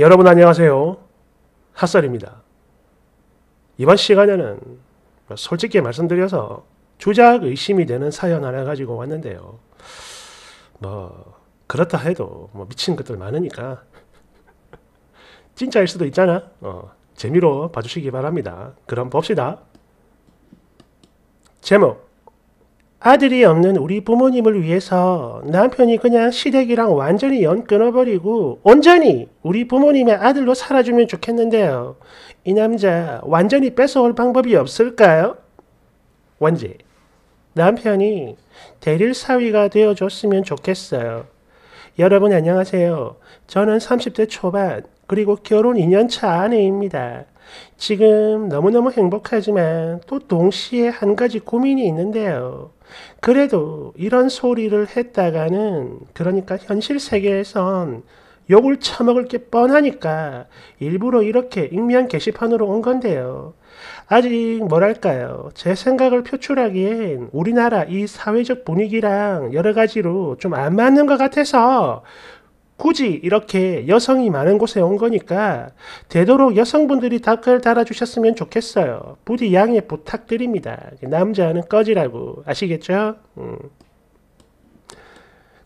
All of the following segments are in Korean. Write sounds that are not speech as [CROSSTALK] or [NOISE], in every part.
여러분 안녕하세요. 핫설입니다. 이번 시간에는 솔직히 말씀드려서 주작 의심이 되는 사연 하나 가지고 왔는데요. 뭐 그렇다 해도 뭐 미친 것들 많으니까 [LAUGHS] 진짜일 수도 있잖아. 어, 재미로 봐주시기 바랍니다. 그럼 봅시다. 제목 아들이 없는 우리 부모님을 위해서 남편이 그냥 시댁이랑 완전히 연 끊어버리고 온전히 우리 부모님의 아들로 살아주면 좋겠는데요. 이 남자 완전히 뺏어올 방법이 없을까요? 원지 남편이 대릴 사위가 되어줬으면 좋겠어요. 여러분 안녕하세요. 저는 30대 초반 그리고 결혼 2년차 아내입니다. 지금 너무너무 행복하지만 또 동시에 한 가지 고민이 있는데요. 그래도 이런 소리를 했다가는 그러니까 현실 세계에선 욕을 처먹을 게 뻔하니까 일부러 이렇게 익명 게시판으로 온 건데요. 아직 뭐랄까요. 제 생각을 표출하기엔 우리나라 이 사회적 분위기랑 여러 가지로 좀 안 맞는 것 같아서 굳이 이렇게 여성이 많은 곳에 온 거니까 되도록 여성분들이 댓글 달아주셨으면 좋겠어요. 부디 양해 부탁드립니다. 남자는 꺼지라고 아시겠죠? 음.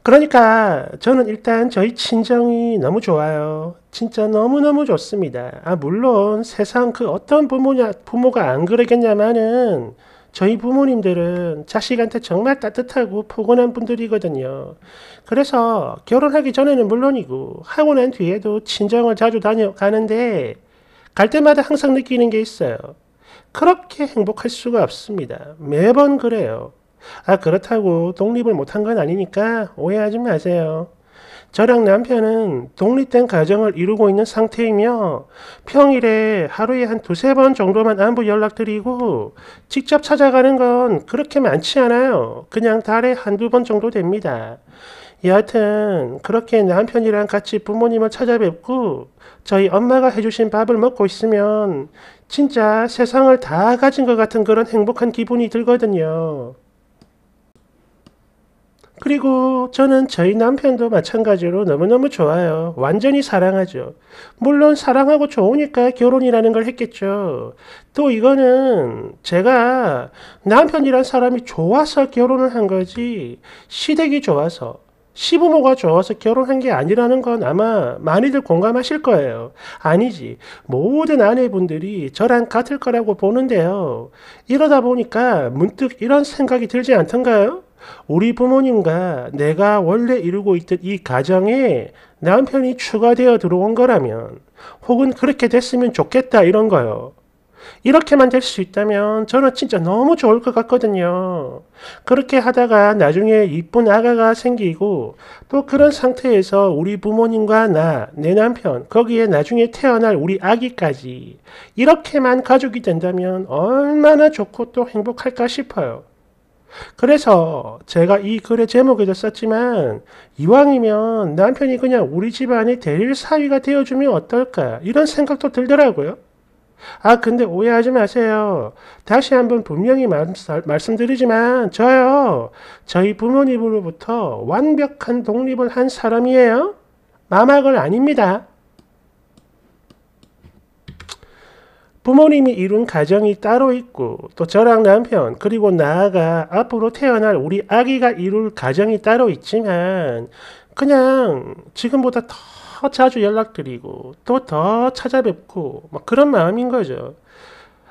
그러니까 저는 일단 저희 친정이 너무 좋아요. 진짜 너무너무 좋습니다. 아 물론 세상 그 어떤 부모냐 부모가 안 그러겠냐마는 저희 부모님들은 자식한테 정말 따뜻하고 포근한 분들이거든요. 그래서 결혼하기 전에는 물론이고 하고 난 뒤에도 친정을 자주 다녀가는데 갈 때마다 항상 느끼는 게 있어요. 그렇게 행복할 수가 없습니다. 매번 그래요. 아, 그렇다고 독립을 못한 건 아니니까 오해하지 마세요. 저랑 남편은 독립된 가정을 이루고 있는 상태이며 평일에 하루에 한 두세 번 정도만 안부 연락드리고 직접 찾아가는 건 그렇게 많지 않아요. 그냥 달에 한두 번 정도 됩니다. 여하튼 그렇게 남편이랑 같이 부모님을 찾아뵙고 저희 엄마가 해주신 밥을 먹고 있으면 진짜 세상을 다 가진 것 같은 그런 행복한 기분이 들거든요. 그리고 저는 저희 남편도 마찬가지로 너무너무 좋아요. 완전히 사랑하죠. 물론 사랑하고 좋으니까 결혼이라는 걸 했겠죠. 또 이거는 제가 남편이란 사람이 좋아서 결혼을 한 거지 시댁이 좋아서 시부모가 좋아서 결혼한 게 아니라는 건 아마 많이들 공감하실 거예요. 아니지. 모든 아내분들이 저랑 같을 거라고 보는데요. 이러다 보니까 문득 이런 생각이 들지 않던가요? 우리 부모님과 내가 원래 이루고 있던 이 가정에 남편이 추가되어 들어온 거라면 혹은 그렇게 됐으면 좋겠다 이런 거요. 이렇게만 될 수 있다면 저는 진짜 너무 좋을 것 같거든요. 그렇게 하다가 나중에 이쁜 아가가 생기고 또 그런 상태에서 우리 부모님과 나, 내 남편, 거기에 나중에 태어날 우리 아기까지 이렇게만 가족이 된다면 얼마나 좋고 또 행복할까 싶어요. 그래서 제가 이 글의 제목에도 썼지만 이왕이면 남편이 그냥 우리 집안의 대릴 사위가 되어주면 어떨까 이런 생각도 들더라고요. 아 근데 오해하지 마세요. 다시 한번 분명히 말씀드리지만 저요 저희 부모님으로부터 완벽한 독립을 한 사람이에요. 마막을 아닙니다. 부모님이 이룬 가정이 따로 있고 또 저랑 남편 그리고 나아가 앞으로 태어날 우리 아기가 이룰 가정이 따로 있지만 그냥 지금보다 더 자주 연락드리고 또 더 찾아뵙고 막 그런 마음인 거죠.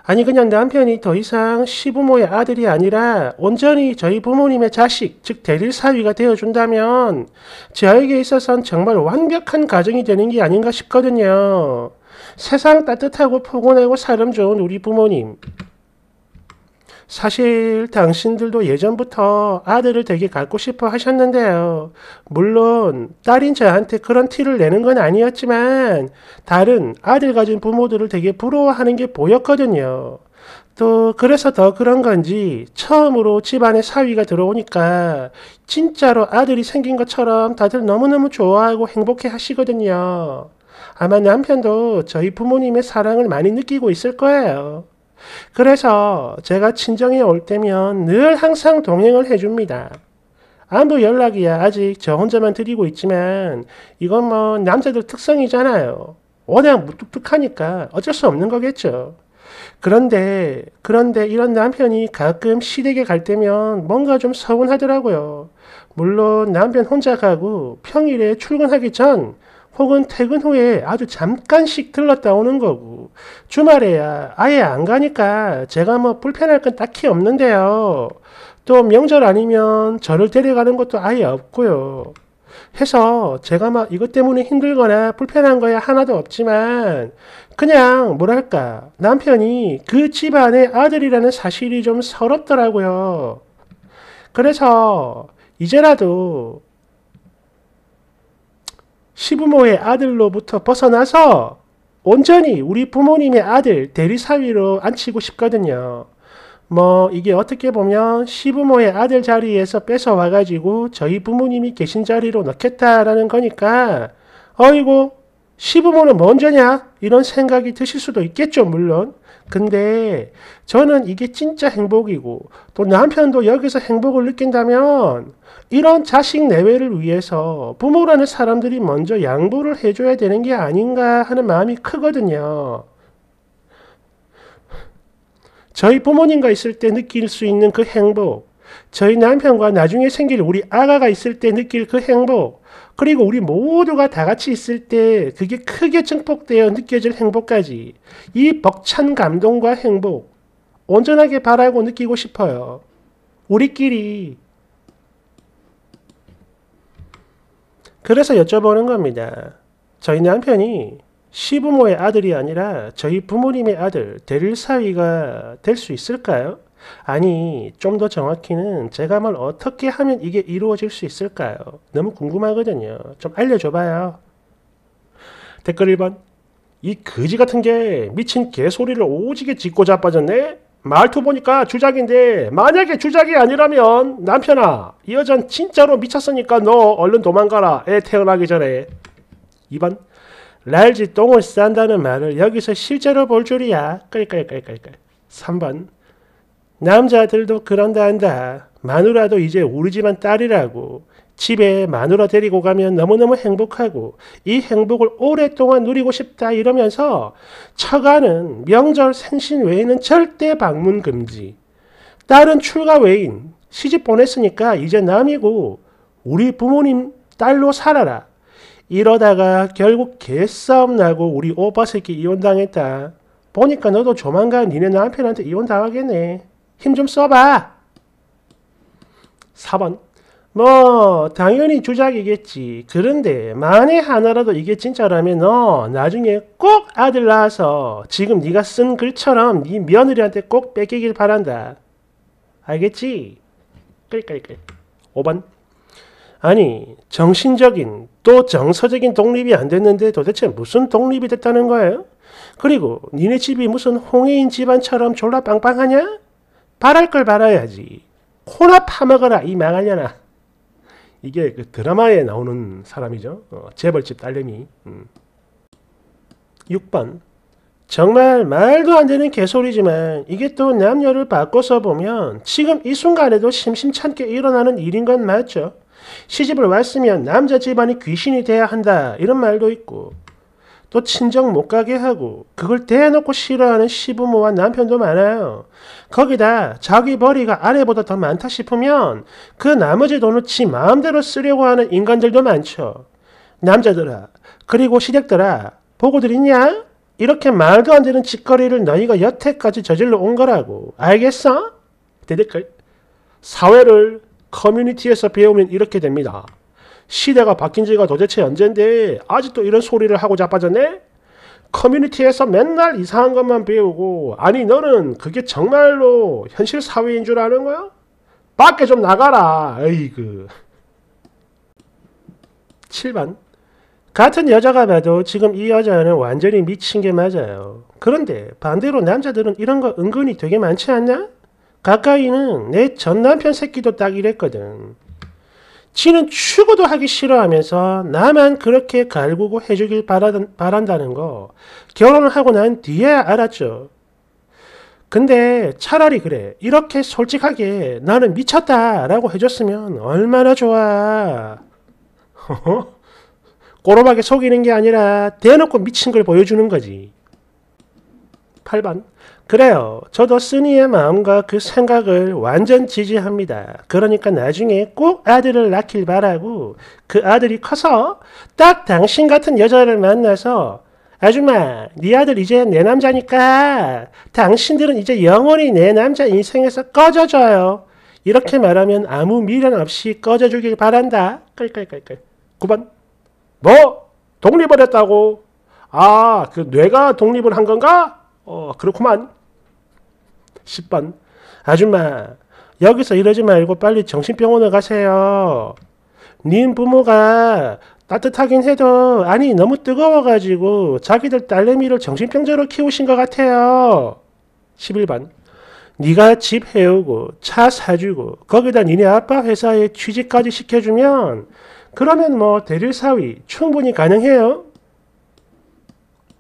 아니 그냥 남편이 더 이상 시부모의 아들이 아니라 온전히 저희 부모님의 자식 즉 대릴 사위가 되어준다면 저에게 있어서는 정말 완벽한 가정이 되는 게 아닌가 싶거든요. 세상 따뜻하고 포근하고 사람 좋은 우리 부모님. 사실 당신들도 예전부터 아들을 되게 갖고 싶어 하셨는데요. 물론 딸인 저한테 그런 티를 내는 건 아니었지만 다른 아들 가진 부모들을 되게 부러워하는 게 보였거든요. 또 그래서 더 그런 건지 처음으로 집안에 사위가 들어오니까 진짜로 아들이 생긴 것처럼 다들 너무너무 좋아하고 행복해 하시거든요. 아마 남편도 저희 부모님의 사랑을 많이 느끼고 있을 거예요. 그래서 제가 친정에 올 때면 늘 항상 동행을 해줍니다. 아무 연락이야 아직 저 혼자만 드리고 있지만 이건 뭐 남자들 특성이잖아요. 워낙 무뚝뚝하니까 어쩔 수 없는 거겠죠. 그런데 그런데 이런 남편이 가끔 시댁에 갈 때면 뭔가 좀 서운하더라고요. 물론 남편 혼자 가고 평일에 출근하기 전 혹은 퇴근 후에 아주 잠깐씩 들렀다 오는 거고 주말에야 아예 안 가니까 제가 뭐 불편할 건 딱히 없는데요. 또 명절 아니면 저를 데려가는 것도 아예 없고요. 해서 제가 막 이것 때문에 힘들거나 불편한 거야 하나도 없지만 그냥 뭐랄까 남편이 그 집안의 아들이라는 사실이 좀 서럽더라고요. 그래서 이제라도 시부모의 아들로부터 벗어나서 온전히 우리 부모님의 아들 대리사위로 앉히고 싶거든요. 뭐 이게 어떻게 보면 시부모의 아들 자리에서 뺏어와가지고 저희 부모님이 계신 자리로 넣겠다라는 거니까 어이고 시부모는 먼저냐? 이런 생각이 드실 수도 있겠죠, 물론. 근데 저는 이게 진짜 행복이고 또 남편도 여기서 행복을 느낀다면 이런 자식 내외를 위해서 부모라는 사람들이 먼저 양보를 해줘야 되는 게 아닌가 하는 마음이 크거든요. 저희 부모님과 있을 때 느낄 수 있는 그 행복, 저희 남편과 나중에 생길 우리 아가가 있을 때 느낄 그 행복, 그리고 우리 모두가 다 같이 있을 때 그게 크게 증폭되어 느껴질 행복까지 이 벅찬 감동과 행복 온전하게 바라고 느끼고 싶어요. 우리끼리. 그래서 여쭤보는 겁니다. 저희 남편이 시부모의 아들이 아니라 저희 부모님의 아들 대릴 사위가 될 수 있을까요? 아니, 좀 더 정확히는 제가 뭘 어떻게 하면 이게 이루어질 수 있을까요? 너무 궁금하거든요. 좀 알려줘봐요. 댓글 1번. 이 거지 같은 게 미친 개소리를 오지게 짓고 자빠졌네? 말투 보니까 주작인데 만약에 주작이 아니라면 남편아 이 여잔 진짜로 미쳤으니까 너 얼른 도망가라 애 태어나기 전에 2번 날지 똥을 싼다는 말을 여기서 실제로 볼 줄이야 끌끌끌끌끌 3번 남자들도 그런다 한다. 마누라도 이제 우리 집안 딸이라고. 집에 마누라 데리고 가면 너무너무 행복하고 이 행복을 오랫동안 누리고 싶다 이러면서 처가는 명절 생신 외에는 절대 방문 금지. 딸은 출가 외인. 시집 보냈으니까 이제 남이고 우리 부모님 딸로 살아라. 이러다가 결국 개싸움 나고 우리 오빠 새끼 이혼당했다. 보니까 너도 조만간 니네 남편한테 이혼당하겠네. 힘좀 써봐. 4번. 뭐 당연히 조작이겠지. 그런데 만에 하나라도 이게 진짜라면 너 나중에 꼭 아들 낳아서 지금 네가 쓴 글처럼 네 며느리한테 꼭 뺏기길 바란다. 알겠지? 끌끌끌. 5번. 아니 정신적인 또 정서적인 독립이 안 됐는데 도대체 무슨 독립이 됐다는 거예요? 그리고 니네 집이 무슨 홍해인 집안처럼 졸라 빵빵하냐? 바랄 걸 바라야지. 코나 파먹어라 이 망하냐나. 이게 그 드라마에 나오는 사람이죠. 어, 재벌집 딸내미. 음. 6번 정말 말도 안 되는 개소리지만 이게 또 남녀를 바꿔서 보면 지금 이 순간에도 심심찮게 일어나는 일인 건 맞죠. 시집을 왔으면 남자 집안이 귀신이 돼야 한다 이런 말도 있고 또 친정 못 가게 하고 그걸 대놓고 싫어하는 시부모와 남편도 많아요. 거기다 자기 벌이가 아내보다 더 많다 싶으면 그 나머지 돈을 지 마음대로 쓰려고 하는 인간들도 많죠. 남자들아 그리고 시댁들아 보고 들리냐? 이렇게 말도 안 되는 짓거리를 너희가 여태까지 저질러 온 거라고 알겠어? 대댓글 사회를 커뮤니티에서 배우면 이렇게 됩니다. 시대가 바뀐 지가 도대체 언젠데 아직도 이런 소리를 하고 자빠졌네? 커뮤니티에서 맨날 이상한 것만 배우고 아니 너는 그게 정말로 현실 사회인 줄 아는 거야? 밖에 좀 나가라. 에이그. 7번 같은 여자가 봐도 지금 이 여자는 완전히 미친 게 맞아요. 그런데 반대로 남자들은 이런 거 은근히 되게 많지 않냐? 가까이는 내 전 남편 새끼도 딱 이랬거든. 지는 죽어도 하기 싫어하면서 나만 그렇게 갈구고 해주길 바라던, 바란다는 거 결혼을 하고 난 뒤에 알았죠. 근데 차라리 그래. 이렇게 솔직하게 나는 미쳤다 라고 해줬으면 얼마나 좋아. [LAUGHS] 꼬로박에 속이는 게 아니라 대놓고 미친 걸 보여주는 거지. 8번. 그래요. 저도 쓰니의 마음과 그 생각을 완전 지지합니다. 그러니까 나중에 꼭 아들을 낳길 바라고 그 아들이 커서 딱 당신 같은 여자를 만나서 아줌마, 네 아들 이제 내 남자니까 당신들은 이제 영원히 내 남자 인생에서 꺼져줘요. 이렇게 말하면 아무 미련 없이 꺼져주길 바란다. 끌끌끌끌. 9번. 뭐? 독립을 했다고? 아, 그 뇌가 독립을 한 건가? 어, 그렇구만. 10번 아줌마 여기서 이러지 말고 빨리 정신병원에 가세요. 님 부모가 따뜻하긴 해도 아니 너무 뜨거워가지고 자기들 딸내미를 정신병자로 키우신 것 같아요. 11번 네가 집 해오고 차 사주고 거기다 니네 아빠 회사에 취직까지 시켜주면 그러면 뭐 대리사위 충분히 가능해요.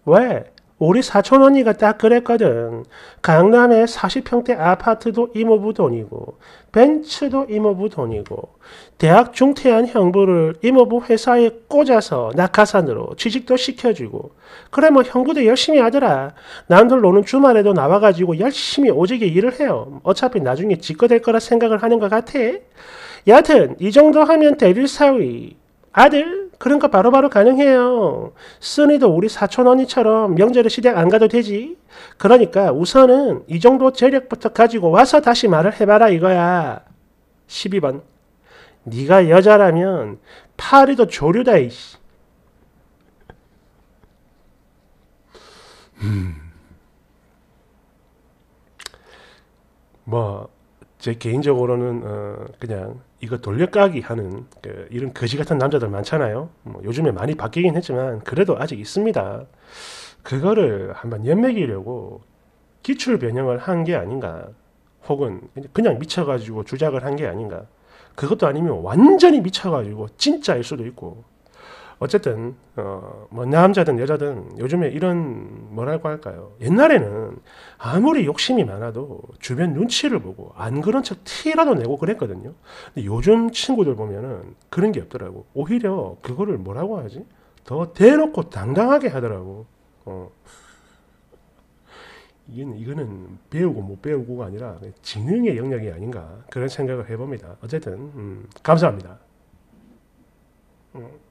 왜? 우리 사촌 언니가 딱 그랬거든. 강남에 40평대 아파트도 이모부 돈이고 벤츠도 이모부 돈이고 대학 중퇴한 형부를 이모부 회사에 꽂아서 낙하산으로 취직도 시켜주고 그래 뭐 형부도 열심히 하더라. 남들 노는 주말에도 나와가지고 열심히 오지게 일을 해요. 어차피 나중에 직거될 거라 생각을 하는 것 같아. 여하튼 이 정도 하면 대릴 사위 아들 그런 거 바로바로 가능해요. 쓰니도 우리 사촌언니처럼 명절에 시댁 안 가도 되지. 그러니까 우선은 이 정도 재력부터 가지고 와서 다시 말을 해봐라 이거야. 12번 네가 여자라면 파리도 조류다 이씨. 음. 뭐제 개인적으로는 어 그냥 이거 돌려까기 하는 그 이런 거지 같은 남자들 많잖아요. 뭐 요즘에 많이 바뀌긴 했지만 그래도 아직 있습니다. 그거를 한번 연맥이려고 기출 변형을 한 게 아닌가. 혹은 그냥 미쳐가지고 주작을 한 게 아닌가. 그것도 아니면 완전히 미쳐가지고 진짜일 수도 있고 어쨌든 어, 뭐 남자든 여자든 요즘에 이런 뭐라고 할까요? 옛날에는 아무리 욕심이 많아도 주변 눈치를 보고 안 그런 척 티라도 내고 그랬거든요. 근데 요즘 친구들 보면은 그런 게 없더라고. 오히려 그거를 뭐라고 하지? 더 대놓고 당당하게 하더라고. 어. 이건, 이거는 배우고 못 배우고가 아니라 지능의 영역이 아닌가 그런 생각을 해봅니다. 어쨌든 음, 감사합니다. 음.